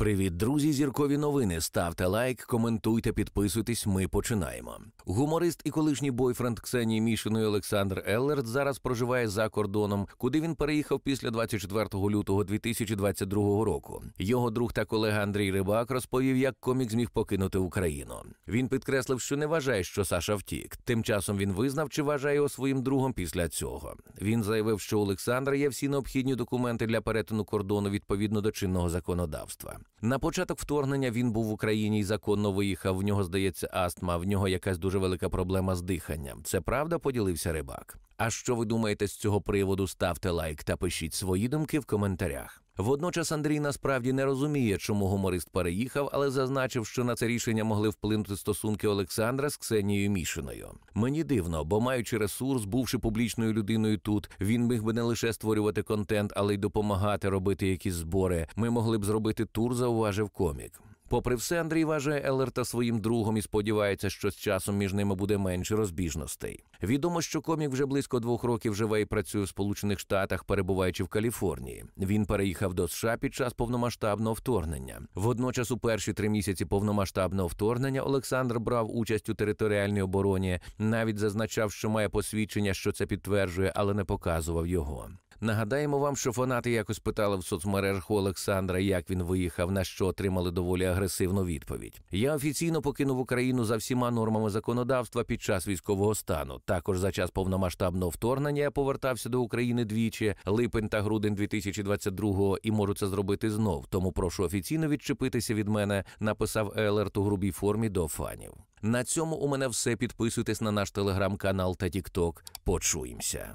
Привіт, друзі! Зіркові новини. Ставте лайк, коментуйте, підписуйтесь. Ми починаємо. Гуморист і колишній бойфренд Ксенії Мішиної Олександр Еллерт зараз проживає за кордоном, куди він переїхав після 24 лютого 2022 року. Його друг та колега Андрій Рибак розповів, як комік зміг покинути Україну. Він підкреслив, що не вважає, що Саша втік. Тим часом він визнав, чи вважає його своїм другом після цього. Він заявив, що Олександра є всі необхідні документи для перетину кордону відповідно до чинного законодавства. На початок вторгнення він був в Україні і законно виїхав. В нього здається астма. В нього якась дуже велика проблема з диханням. Це правда поділився рибак. А що ви думаєте з цього приводу? Ставте лайк та пишіть свої думки в коментарях. Водночас Андрій насправді не розуміє, чому гуморист переїхав, але зазначив, що на це рішення могли вплинути стосунки Олександра з Ксенією Мішиною. Мені дивно, бо маючи ресурс, бувши публічною людиною тут, він міг би не лише створювати контент, але й допомагати робити якісь збори. Ми могли б зробити тур, зауважив комік. Попри все, Андрій вважає Елерта своїм другом і сподівається, що з часом між ними буде менше розбіжностей. Відомо, що комік вже близько двох років живе і працює в Сполучених Штатах, перебуваючи в Каліфорнії. Він переїхав до США під час повномасштабного вторгнення. Водночас, у перші три місяці повномасштабного вторгнення, Олександр брав участь у територіальній обороні, навіть зазначав, що має посвідчення, що це підтверджує, але не показував його. Нагадаємо вам, що фанати якось питали в соцмережах у Олександра, як він виїхав, на що отримали доволі агресивну відповідь. Я офіційно покинув Україну за всіма нормами законодавства під час військового стану. Також за час повномасштабного вторгнення я повертався до України двічі, липень та грудень 2022-го, і можу це зробити знов. Тому прошу офіційно відчепитися від мене. Написав Елерт у грубій формі до фанів. На цьому у мене все. Підписуйтесь на наш телеграм-канал та Тікток. Почуємося.